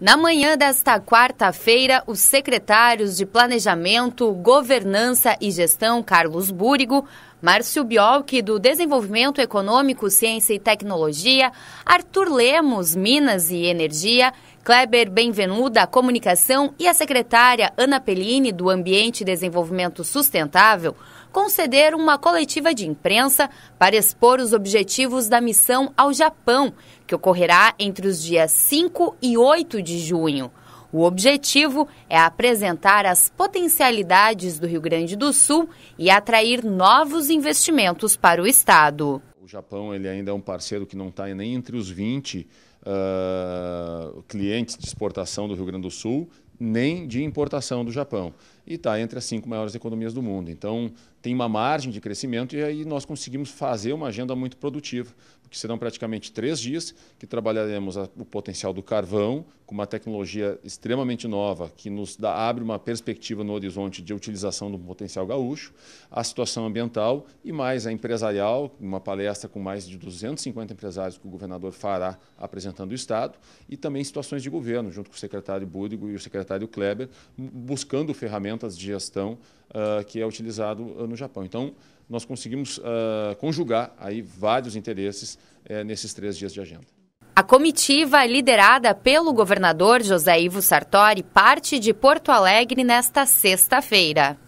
Na manhã desta quarta-feira, os secretários de Planejamento, Governança e Gestão, Carlos Búrigo, Márcio Biolk, do Desenvolvimento Econômico, Ciência e Tecnologia, Arthur Lemos, Minas e Energia, Kleber Benvenuda, a Comunicação, e a secretária Ana Pellini, do Ambiente e Desenvolvimento Sustentável, concederam uma coletiva de imprensa para expor os objetivos da missão ao Japão, que ocorrerá entre os dias 5 e 8 de junho. O objetivo é apresentar as potencialidades do Rio Grande do Sul e atrair novos investimentos para o Estado. O Japão ele ainda é um parceiro que não está nem entre os 20 uh, ah, clientes de exportação do Rio Grande do Sul nem de importação do Japão. E está entre as cinco maiores economias do mundo. Então, tem uma margem de crescimento e aí nós conseguimos fazer uma agenda muito produtiva, porque serão praticamente três dias que trabalharemos o potencial do carvão, com uma tecnologia extremamente nova, que nos dá, abre uma perspectiva no horizonte de utilização do potencial gaúcho, a situação ambiental e mais a empresarial, uma palestra com mais de 250 empresários que o governador fará apresentando o Estado, e também situações de governo, junto com o secretário Búdigo e o secretário secretário Kleber, buscando ferramentas de gestão uh, que é utilizado ah, no Japão. Então, nós conseguimos uh, conjugar aí vários interesses uh, nesses três dias de agenda. A comitiva, é liderada pelo governador José Ivo Sartori, parte de Porto Alegre nesta sexta-feira.